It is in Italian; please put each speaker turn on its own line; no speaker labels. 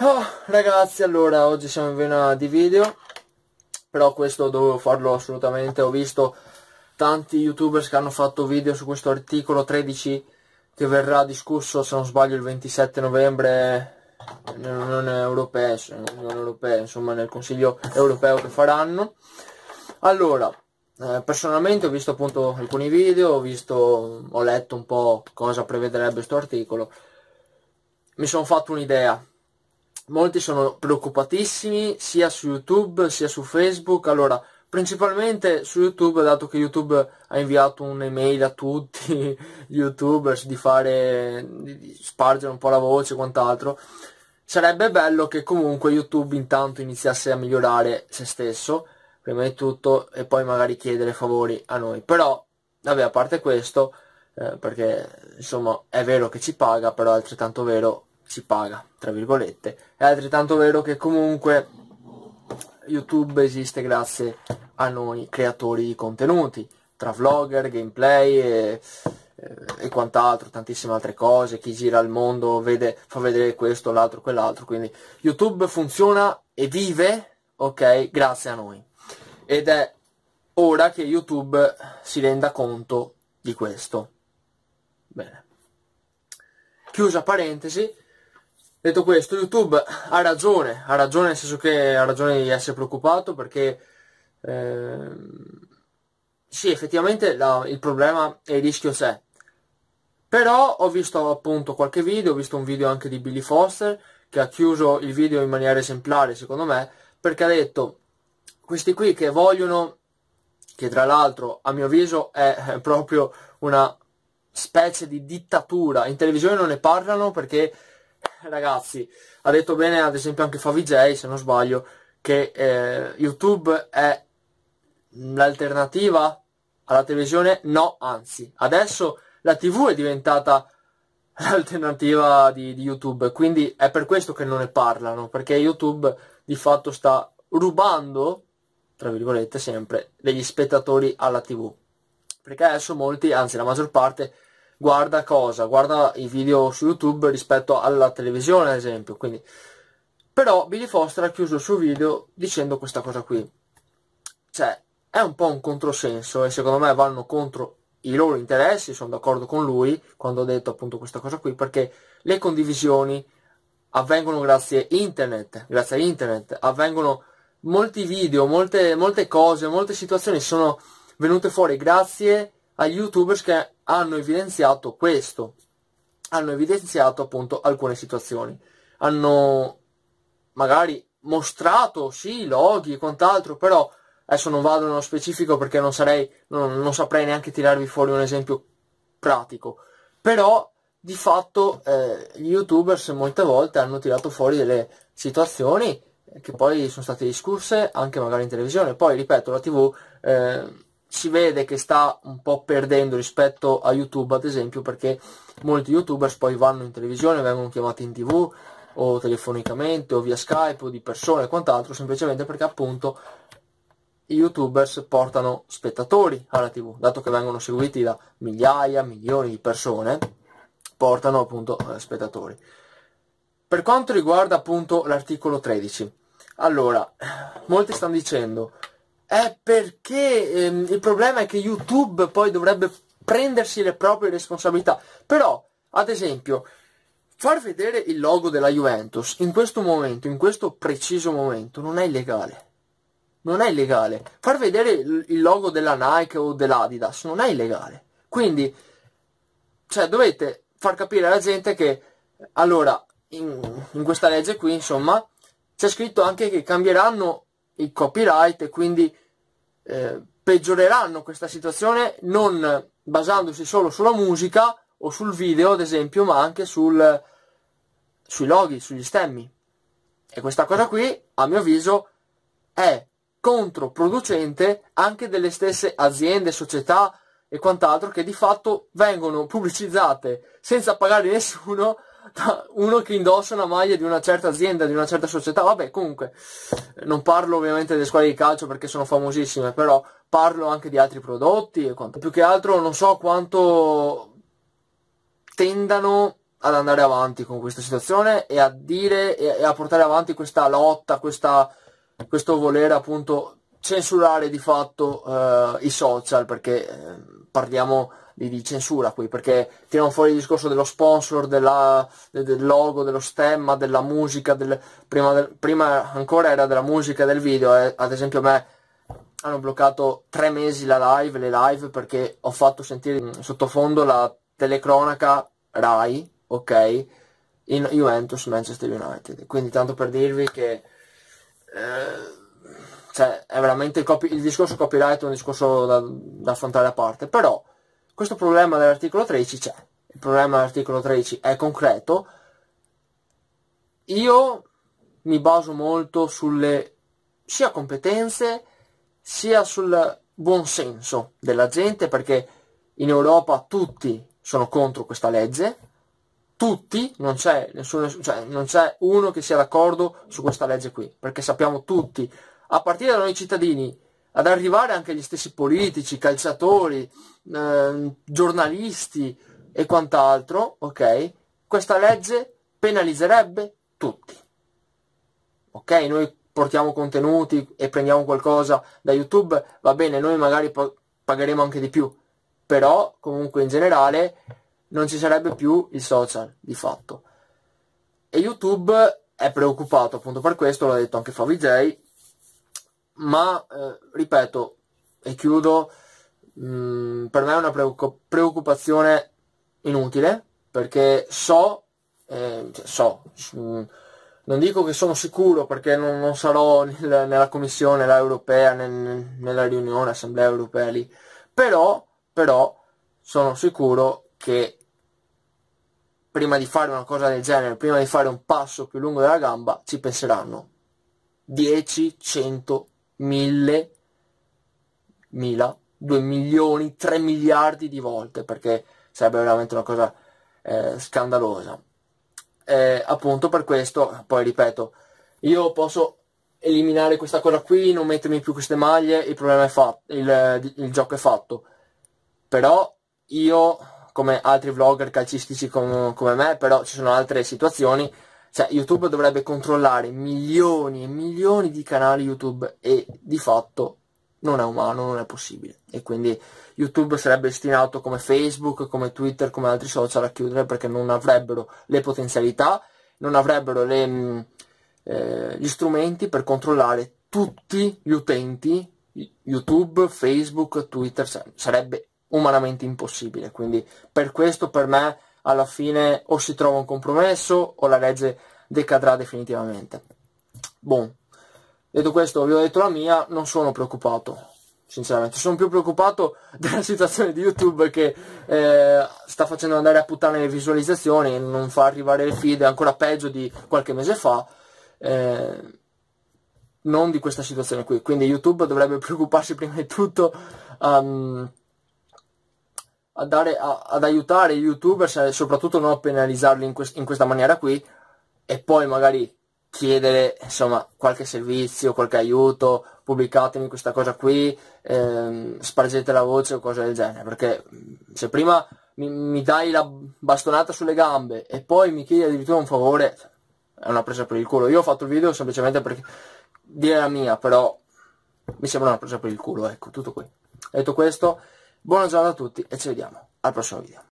Oh, ragazzi, allora, oggi siamo in vena di video, però questo dovevo farlo assolutamente, ho visto tanti youtubers che hanno fatto video su questo articolo 13 che verrà discusso, se non sbaglio, il 27 novembre nell'Unione Europea, Europea insomma nel Consiglio Europeo che faranno. Allora, eh, personalmente ho visto appunto alcuni video, ho, visto, ho letto un po' cosa prevederebbe questo articolo, mi sono fatto un'idea molti sono preoccupatissimi sia su YouTube sia su Facebook. Allora, principalmente su YouTube, dato che YouTube ha inviato un'email a tutti gli YouTubers di fare di spargere un po' la voce e quant'altro. Sarebbe bello che comunque YouTube intanto iniziasse a migliorare se stesso, prima di tutto, e poi magari chiedere favori a noi. Però, vabbè, a parte questo, eh, perché insomma è vero che ci paga, però è altrettanto vero si paga, tra virgolette. È altrettanto vero che comunque YouTube esiste grazie a noi creatori di contenuti, tra vlogger, gameplay e, e quant'altro, tantissime altre cose, chi gira il mondo vede, fa vedere questo, l'altro, quell'altro, quindi YouTube funziona e vive, ok, grazie a noi. Ed è ora che YouTube si renda conto di questo. Bene. Chiusa parentesi, Detto questo, YouTube ha ragione, ha ragione nel senso che ha ragione di essere preoccupato perché eh, sì, effettivamente la, il problema e il rischio c'è. Però ho visto appunto qualche video, ho visto un video anche di Billy Foster che ha chiuso il video in maniera esemplare secondo me perché ha detto questi qui che vogliono, che tra l'altro a mio avviso è proprio una specie di dittatura, in televisione non ne parlano perché ragazzi, ha detto bene ad esempio anche Favij, se non sbaglio, che eh, YouTube è l'alternativa alla televisione, no, anzi, adesso la TV è diventata l'alternativa di, di YouTube, quindi è per questo che non ne parlano, perché YouTube di fatto sta rubando, tra virgolette sempre, degli spettatori alla TV, perché adesso molti, anzi la maggior parte, guarda cosa? Guarda i video su YouTube rispetto alla televisione, ad esempio. Quindi, però Billy Foster ha chiuso il suo video dicendo questa cosa qui. Cioè, è un po' un controsenso e secondo me vanno contro i loro interessi, sono d'accordo con lui quando ha detto appunto questa cosa qui, perché le condivisioni avvengono grazie a internet, grazie a internet, avvengono molti video, molte, molte cose, molte situazioni sono venute fuori grazie agli youtubers che hanno evidenziato questo, hanno evidenziato appunto alcune situazioni, hanno magari mostrato sì loghi e quant'altro, però adesso non vado nello specifico perché non, sarei, non, non saprei neanche tirarvi fuori un esempio pratico, però di fatto eh, gli youtubers molte volte hanno tirato fuori delle situazioni che poi sono state discusse anche magari in televisione, poi ripeto la tv... Eh, si vede che sta un po' perdendo rispetto a YouTube, ad esempio, perché molti YouTubers poi vanno in televisione, vengono chiamati in TV o telefonicamente o via Skype o di persone e quant'altro, semplicemente perché appunto i YouTubers portano spettatori alla TV, dato che vengono seguiti da migliaia, milioni di persone, portano appunto eh, spettatori. Per quanto riguarda appunto l'articolo 13, allora, molti stanno dicendo è perché ehm, il problema è che YouTube poi dovrebbe prendersi le proprie responsabilità. Però, ad esempio, far vedere il logo della Juventus in questo momento, in questo preciso momento, non è illegale. Non è illegale. Far vedere il logo della Nike o dell'Adidas non è illegale. Quindi, cioè, dovete far capire alla gente che, allora, in, in questa legge qui, insomma, c'è scritto anche che cambieranno i copyright e quindi eh, peggioreranno questa situazione non basandosi solo sulla musica o sul video ad esempio ma anche sul, sui loghi, sugli stemmi e questa cosa qui a mio avviso è controproducente anche delle stesse aziende, società e quant'altro che di fatto vengono pubblicizzate senza pagare nessuno uno che indossa una maglia di una certa azienda, di una certa società, vabbè comunque non parlo ovviamente delle squadre di calcio perché sono famosissime, però parlo anche di altri prodotti e quanto. Più che altro non so quanto tendano ad andare avanti con questa situazione e a dire e a portare avanti questa lotta, questa, questo volere appunto censurare di fatto eh, i social perché eh, parliamo di, di, censura qui, perché tirano fuori il discorso dello sponsor, della, del logo, dello stemma, della musica, del, prima, del, prima, ancora era della musica del video, eh, ad esempio a me hanno bloccato tre mesi la live, le live, perché ho fatto sentire sottofondo la telecronaca Rai, ok, in Juventus Manchester United. Quindi tanto per dirvi che... Eh, cioè, è veramente il, copy, il discorso copyright è un discorso da, da affrontare a parte, però questo problema dell'articolo 13 c'è, il problema dell'articolo 13 è concreto. Io mi baso molto sulle sia competenze sia sul buon senso della gente perché in Europa tutti sono contro questa legge, tutti, non c'è, nessuno, cioè, non c'è uno che sia d'accordo su questa legge qui, perché sappiamo tutti, a partire da noi cittadini ad arrivare anche gli stessi politici, calciatori, eh, giornalisti e quant'altro, ok? Questa legge penalizzerebbe tutti. Ok, noi portiamo contenuti e prendiamo qualcosa da YouTube, va bene, noi magari pagheremo anche di più, però comunque in generale non ci sarebbe più il social di fatto. E YouTube è preoccupato appunto per questo, l'ha detto anche Favij, ma eh, ripeto e chiudo, mh, mm, per me è una preoccupazione inutile perché so, eh, cioè, so non dico che sono sicuro perché non, non sarò nel, nella commissione europea, nel, nella riunione assemblea europea lì, però, però sono sicuro che prima di fare una cosa del genere, prima di fare un passo più lungo della gamba, ci penseranno 10, 100, mille, mila, due milioni, tre miliardi di volte, perché sarebbe veramente una cosa eh, scandalosa. Eh, appunto per questo, poi ripeto, io posso eliminare questa cosa qui, non mettermi più queste maglie, il problema è fatto, il, il gioco è fatto. Però io, come altri vlogger calcistici com, come me, però ci sono altre situazioni cioè, YouTube dovrebbe controllare milioni e milioni di canali YouTube e di fatto non è umano, non è possibile. E quindi YouTube sarebbe destinato come Facebook, come Twitter, come altri social a chiudere perché non avrebbero le potenzialità, non avrebbero le, mm, eh, gli strumenti per controllare tutti gli utenti, YouTube, Facebook, Twitter, sarebbe umanamente impossibile. Quindi per questo per me alla fine o si trova un compromesso o la legge decadrà definitivamente. Bon, detto questo, vi ho detto la mia, non sono preoccupato, sinceramente. Sono più preoccupato della situazione di YouTube che eh, sta facendo andare a puttane le visualizzazioni, e non fa arrivare le feed, ancora peggio di qualche mese fa. Eh, non di questa situazione qui, quindi YouTube dovrebbe preoccuparsi prima di tutto um, a dare, a, ad aiutare gli youtuber e soprattutto non penalizzarli in, quest, in questa maniera qui e poi magari chiedere insomma qualche servizio, qualche aiuto, pubblicatemi questa cosa qui, ehm, spargete la voce o cose del genere, perché mm, se prima mi, mi, dai la bastonata sulle gambe e poi mi chiedi addirittura un favore, è una presa per il culo. Io ho fatto il video semplicemente per dire la mia, però mi sembra una presa per il culo, ecco, tutto qui. Detto questo, Buona giornata a tutti e ci vediamo al prossimo video.